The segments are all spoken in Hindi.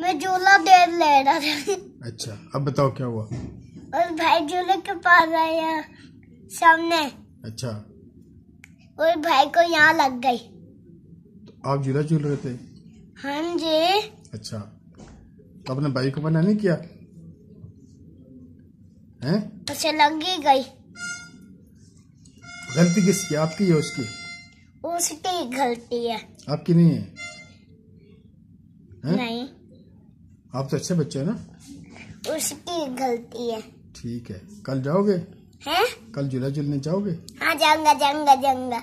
मैं झूला दे ले रहा था अच्छा अब बताओ क्या हुआ और भाई झूले के पास आया सामने अच्छा और भाई को यहाँ लग गई तो आप झूला झूल रहे थे हाँ जी अच्छा तो आपने भाई को मना नहीं किया है अच्छा लग ही गई गलती किसकी आपकी है उसकी उसकी गलती है आपकी नहीं है, है? नहीं आप तो अच्छे बच्चे हैं ना उसकी गलती है ठीक है कल जाओगे हैं? कल झूला झूलने जाओगे हाँ जाऊंगा जाऊंगा जाऊंगा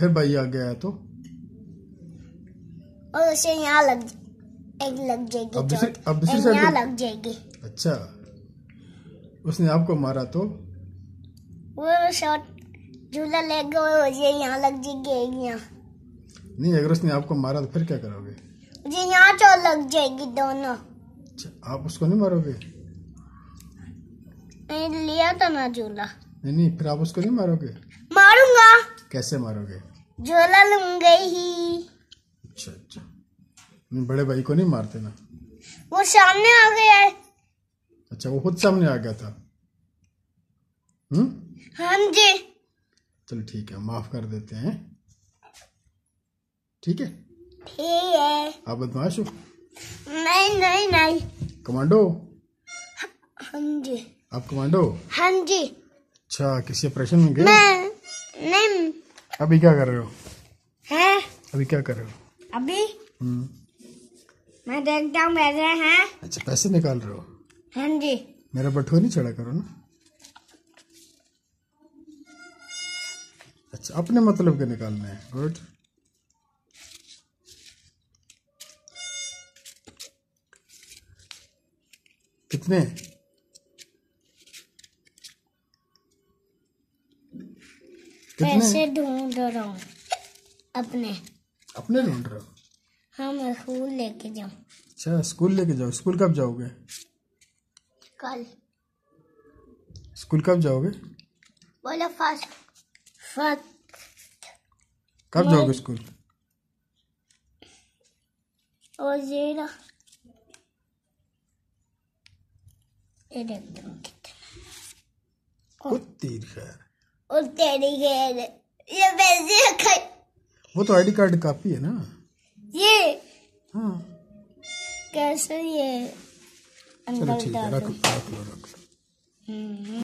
फिर भाई आ गया तो और उसे यहाँ लग एक लग जाएगी अब दूसरी अब दूसरी यहाँ लग जाएगी अच्छा उसने आपको मारा तो वो शॉट झूला ले गए मुझे यहाँ लग जाएगी यहाँ नहीं अगर उसने आपको मारा तो फिर क्या करोगे जी यहाँ लग जाएगी दोनों अच्छा, आप उसको नहीं मारोगे नहीं लिया था ना झूला नहीं नहीं फिर आप उसको नहीं मारोगे मारूंगा कैसे मारोगे झूला लूंगा ही अच्छा अच्छा बड़े भाई को नहीं मारते ना वो सामने आ गया है अच्छा वो खुद सामने आ गया था हम्म हाँ जी चलो ठीक है माफ कर देते हैं ठीक है ठीक है आप बदमाश हो नहीं नहीं नहीं कमांडो हाँ जी आप कमांडो हाँ जी अच्छा किसी ऑपरेशन में गए मैं नहीं अभी क्या कर रहे हो हैं अभी क्या कर रहे हो अभी हम्म मैं देखता हूँ पैसे हैं अच्छा पैसे निकाल रहे हो हाँ जी मेरा बटुआ नहीं चढ़ा करो ना अच्छा अपने मतलब के निकालने हैं गुड कितने पैसे ढूंढ रहा हूँ अपने अपने ढूंढ रहा हूँ हाँ मैं स्कूल लेके जाऊँ अच्छा स्कूल लेके जाओ स्कूल कब जाओगे कल स्कूल कब जाओगे बोलो फर्स्ट फर्स्ट कब जाओगे स्कूल और जेरा तेरी खैर तेरी खैर ये वैसे वो तो आईडी कार्ड कॉपी है ना ये हाँ कैसे ये अंदर डालो रख लो रख लो